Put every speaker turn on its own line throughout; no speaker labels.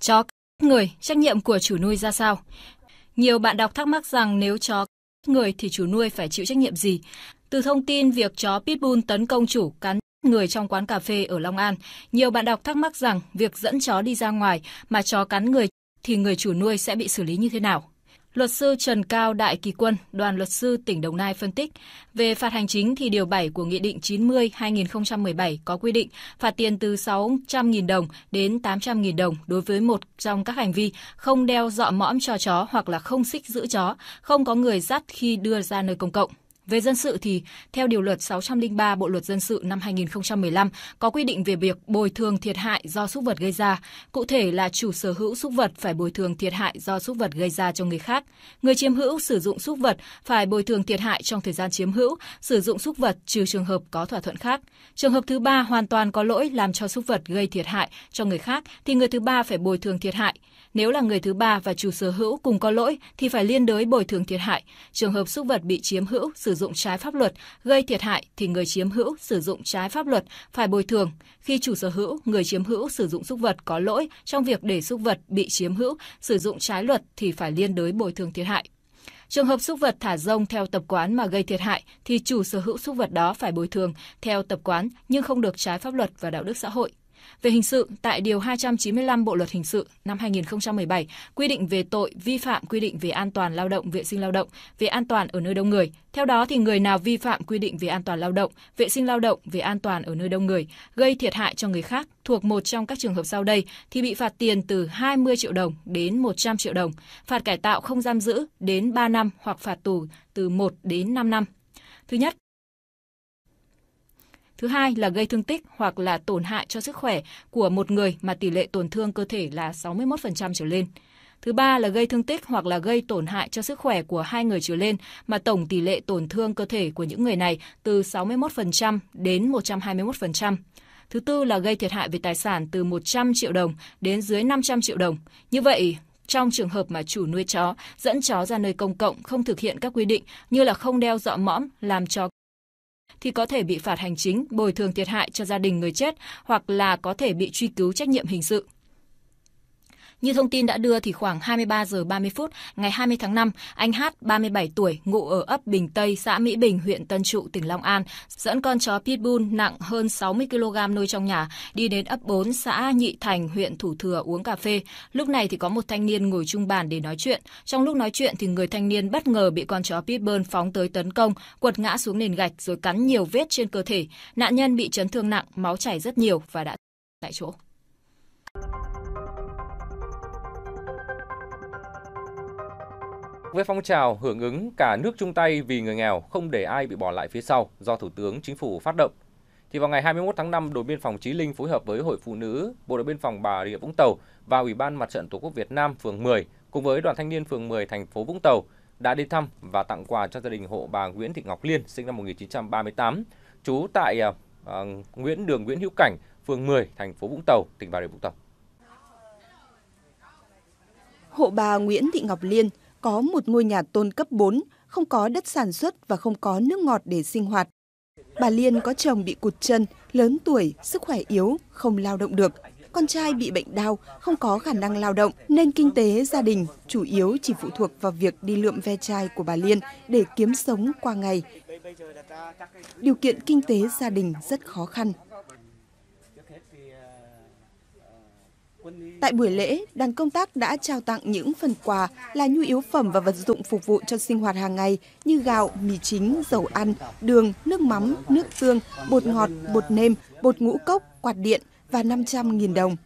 Chó người, trách nhiệm của chủ nuôi ra sao? Nhiều bạn đọc thắc mắc rằng nếu chó người thì chủ nuôi phải chịu trách nhiệm gì? Từ thông tin việc chó pitbull tấn công chủ cắn người trong quán cà phê ở Long An, nhiều bạn đọc thắc mắc rằng việc dẫn chó đi ra ngoài mà chó cắn người thì người chủ nuôi sẽ bị xử lý như thế nào? Luật sư Trần Cao Đại Kỳ Quân, đoàn luật sư tỉnh Đồng Nai phân tích, về phạt hành chính thì điều 7 của Nghị định 90-2017 có quy định phạt tiền từ 600.000 đồng đến 800.000 đồng đối với một trong các hành vi không đeo dọ mõm cho chó hoặc là không xích giữ chó, không có người dắt khi đưa ra nơi công cộng. Về dân sự thì theo điều luật 603 Bộ luật dân sự năm 2015 có quy định về việc bồi thường thiệt hại do súc vật gây ra, cụ thể là chủ sở hữu súc vật phải bồi thường thiệt hại do súc vật gây ra cho người khác, người chiếm hữu sử dụng súc vật phải bồi thường thiệt hại trong thời gian chiếm hữu sử dụng súc vật trừ trường hợp có thỏa thuận khác. Trường hợp thứ ba hoàn toàn có lỗi làm cho súc vật gây thiệt hại cho người khác thì người thứ ba phải bồi thường thiệt hại. Nếu là người thứ ba và chủ sở hữu cùng có lỗi thì phải liên đới bồi thường thiệt hại. Trường hợp súc vật bị chiếm hữu sử dụng trái pháp luật gây thiệt hại thì người chiếm hữu sử dụng trái pháp luật phải bồi thường. Khi chủ sở hữu, người chiếm hữu sử dụng súc vật có lỗi trong việc để súc vật bị chiếm hữu sử dụng trái luật thì phải liên đới bồi thường thiệt hại. Trường hợp súc vật thả rông theo tập quán mà gây thiệt hại thì chủ sở hữu súc vật đó phải bồi thường theo tập quán nhưng không được trái pháp luật và đạo đức xã hội. Về hình sự, tại Điều 295 Bộ Luật Hình sự năm 2017 quy định về tội vi phạm quy định về an toàn lao động, vệ sinh lao động, về an toàn ở nơi đông người. Theo đó, thì người nào vi phạm quy định về an toàn lao động, vệ sinh lao động, về an toàn ở nơi đông người, gây thiệt hại cho người khác thuộc một trong các trường hợp sau đây thì bị phạt tiền từ 20 triệu đồng đến 100 triệu đồng, phạt cải tạo không giam giữ đến 3 năm hoặc phạt tù từ 1 đến 5 năm. Thứ nhất, Thứ hai là gây thương tích hoặc là tổn hại cho sức khỏe của một người mà tỷ lệ tổn thương cơ thể là 61% trở lên. Thứ ba là gây thương tích hoặc là gây tổn hại cho sức khỏe của hai người trở lên mà tổng tỷ lệ tổn thương cơ thể của những người này từ 61% đến 121%. Thứ tư là gây thiệt hại về tài sản từ 100 triệu đồng đến dưới 500 triệu đồng. Như vậy, trong trường hợp mà chủ nuôi chó dẫn chó ra nơi công cộng không thực hiện các quy định như là không đeo dọa mõm, làm chó thì có thể bị phạt hành chính bồi thường thiệt hại cho gia đình người chết hoặc là có thể bị truy cứu trách nhiệm hình sự. Như thông tin đã đưa thì khoảng 23 giờ 30 phút ngày 20 tháng 5, anh Hát 37 tuổi ngụ ở ấp Bình Tây, xã Mỹ Bình, huyện Tân Trụ, tỉnh Long An, dẫn con chó pitbull nặng hơn 60 kg nuôi trong nhà đi đến ấp 4 xã Nhị Thành, huyện Thủ Thừa uống cà phê. Lúc này thì có một thanh niên ngồi chung bàn để nói chuyện. Trong lúc nói chuyện thì người thanh niên bất ngờ bị con chó pitbull phóng tới tấn công, quật ngã xuống nền gạch rồi cắn nhiều vết trên cơ thể. Nạn nhân bị chấn thương nặng, máu chảy rất nhiều và đã tại chỗ.
Với phong trào hưởng ứng cả nước chung tay vì người nghèo không để ai bị bỏ lại phía sau do Thủ tướng Chính phủ phát động, thì vào ngày 21 tháng 5, đồn biên phòng Chí Linh phối hợp với Hội Phụ Nữ, Bộ đội biên phòng Bà Rịa Vũng Tàu và Ủy ban Mặt trận Tổ quốc Việt Nam phường 10 cùng với Đoàn Thanh niên phường 10 thành phố Vũng Tàu đã đi thăm và tặng quà cho gia đình hộ bà Nguyễn Thị Ngọc Liên sinh năm 1938, trú tại uh, Nguyễn Đường Nguyễn Hữu Cảnh, phường 10, thành phố Vũng Tàu, tỉnh Bà Rịa Vũng Tàu.
Hộ bà Nguyễn Thị Ngọc Liên có một ngôi nhà tôn cấp 4, không có đất sản xuất và không có nước ngọt để sinh hoạt. Bà Liên có chồng bị cụt chân, lớn tuổi, sức khỏe yếu, không lao động được. Con trai bị bệnh đau, không có khả năng lao động nên kinh tế gia đình chủ yếu chỉ phụ thuộc vào việc đi lượm ve chai của bà Liên để kiếm sống qua ngày.
Điều kiện kinh tế gia đình rất khó khăn. Tại buổi
lễ, đoàn công tác đã trao tặng những phần quà là nhu yếu phẩm và vật dụng phục vụ cho sinh hoạt hàng ngày như gạo, mì chính, dầu ăn, đường, nước mắm, nước tương, bột ngọt, bột nêm, bột ngũ cốc, quạt điện và 500.000 đồng.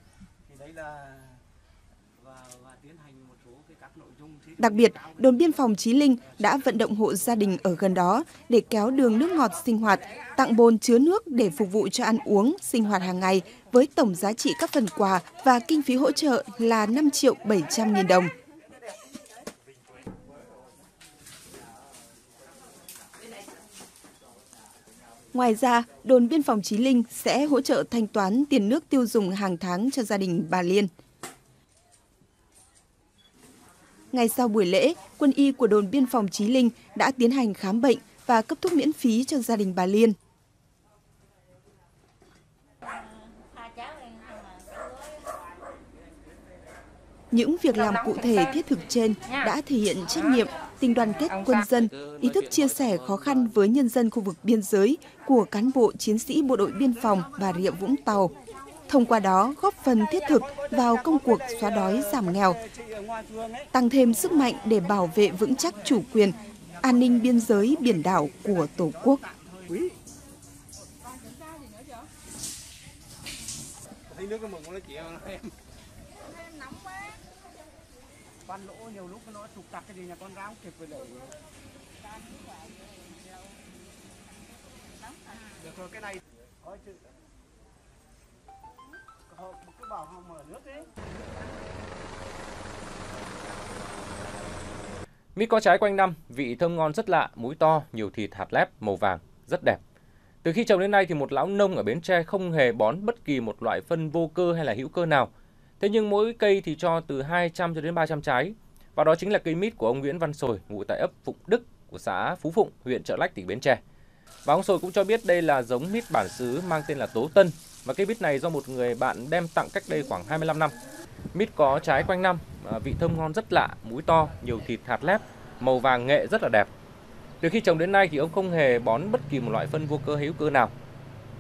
Đặc biệt, đồn biên phòng Chí Linh đã vận động hộ gia đình ở gần đó để kéo đường nước ngọt sinh hoạt, tặng bồn chứa nước để phục vụ cho ăn uống, sinh hoạt hàng ngày với tổng giá trị các phần quà và kinh phí hỗ trợ là 5 triệu 700 nghìn đồng. Ngoài ra, đồn biên phòng Chí Linh sẽ hỗ trợ thanh toán tiền nước tiêu dùng hàng tháng cho gia đình bà Liên. Ngay sau buổi lễ, quân y của đồn biên phòng Chí Linh đã tiến hành khám bệnh và cấp thuốc miễn phí cho gia đình bà Liên. Những việc làm cụ thể thiết thực trên đã thể hiện trách nhiệm, tình đoàn kết quân dân, ý thức chia sẻ khó khăn với nhân dân khu vực biên giới của cán bộ chiến sĩ bộ đội biên phòng Bà Rịa Vũng Tàu. Thông qua đó góp phần thiết thực vào công cuộc xóa đói giảm nghèo, tăng thêm sức mạnh để bảo vệ vững chắc chủ quyền, an ninh biên giới biển đảo của Tổ quốc.
Được rồi, cái này có chữ họ cứ bảo họ mở nước đấy Mít có trái quanh năm, vị thơm ngon rất lạ, múi to, nhiều thịt hạt lép, màu vàng, rất đẹp. Từ khi trồng đến nay thì một lão nông ở Bến Tre không hề bón bất kỳ một loại phân vô cơ hay là hữu cơ nào. Thế nhưng mỗi cây thì cho từ 200 cho đến 300 trái. Và đó chính là cây mít của ông Nguyễn Văn Sồi, ngụ tại ấp Phụng Đức của xã Phú Phụng, huyện Trợ Lách, tỉnh Bến Tre. Và ông Sồi cũng cho biết đây là giống mít bản xứ mang tên là Tố Tân. Và cây mít này do một người bạn đem tặng cách đây khoảng 25 năm. Mít có trái quanh năm, à, vị thơm ngon rất lạ, múi to, nhiều thịt hạt lép, màu vàng nghệ rất là đẹp. Từ khi trồng đến nay thì ông không hề bón bất kỳ một loại phân vô cơ hữu cơ nào.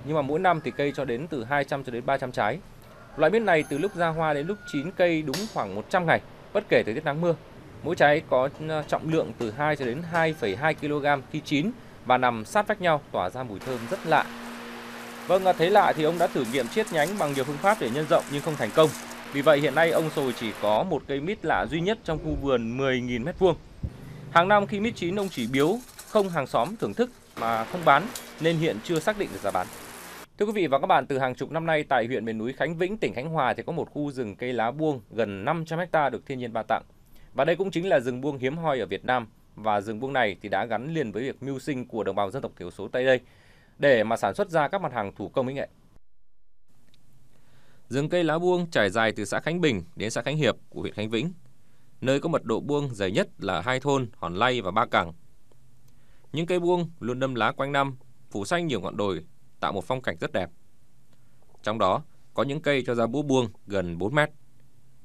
Nhưng mà mỗi năm thì cây cho đến từ 200 cho đến 300 trái. Loại mít này từ lúc ra hoa đến lúc chín cây đúng khoảng 100 ngày, bất kể thời tiết nắng mưa. Mỗi trái có à, trọng lượng từ 2 cho đến 2,2 kg khi chín và nằm sát vách nhau tỏa ra mùi thơm rất lạ. Vâng, à, thấy lạ thì ông đã thử nghiệm chiết nhánh bằng nhiều phương pháp để nhân rộng nhưng không thành công. Vì vậy hiện nay ông Sồi chỉ có một cây mít lạ duy nhất trong khu vườn 10.000 m2. Hàng năm khi mít chín ông chỉ biếu, không hàng xóm thưởng thức mà không bán nên hiện chưa xác định được giá bán. Thưa quý vị và các bạn, từ hàng chục năm nay tại huyện miền núi Khánh Vĩnh, tỉnh Khánh Hòa thì có một khu rừng cây lá buông gần 500 ha được thiên nhiên ban tặng. Và đây cũng chính là rừng buông hiếm hoi ở Việt Nam và rừng buông này thì đã gắn liền với việc mưu sinh của đồng bào dân tộc thiểu số tại đây để mà sản xuất ra các mặt hàng thủ công mỹ nghệ. Rừng cây lá buông trải dài từ xã Khánh Bình đến xã Khánh Hiệp của huyện Khánh Vĩnh, nơi có mật độ buông dày nhất là hai thôn Hòn Lay và Ba Cẳng. Những cây buông luôn đâm lá quanh năm, phủ xanh nhiều ngọn đồi, tạo một phong cảnh rất đẹp. Trong đó, có những cây cho ra búa buông gần 4 mét,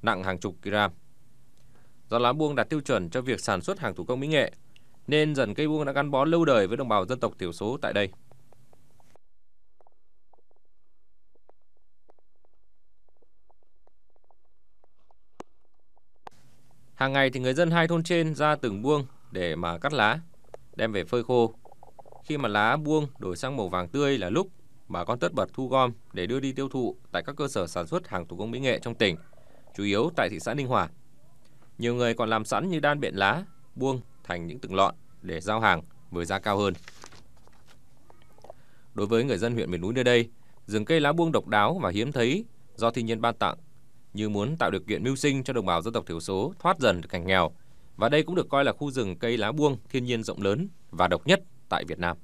nặng hàng chục kg. Do lá buông đạt tiêu chuẩn cho việc sản xuất hàng thủ công mỹ nghệ, nên dần cây buông đã gắn bó lâu đời với đồng bào dân tộc thiểu số tại đây. Hàng ngày thì người dân hai thôn trên ra từng buông để mà cắt lá, đem về phơi khô. Khi mà lá buông đổi sang màu vàng tươi là lúc bà con tất bật thu gom để đưa đi tiêu thụ tại các cơ sở sản xuất hàng thủ công mỹ nghệ trong tỉnh, chủ yếu tại thị xã Ninh Hòa. Nhiều người còn làm sẵn như đan biện lá, buông thành những từng lọn để giao hàng với giá cao hơn. Đối với người dân huyện miền núi nơi đây, rừng cây lá buông độc đáo và hiếm thấy do thiên nhiên ban tặng như muốn tạo điều kiện mưu sinh cho đồng bào dân tộc thiểu số thoát dần được cảnh nghèo. Và đây cũng được coi là khu rừng cây lá buông thiên nhiên rộng lớn và độc nhất tại Việt Nam.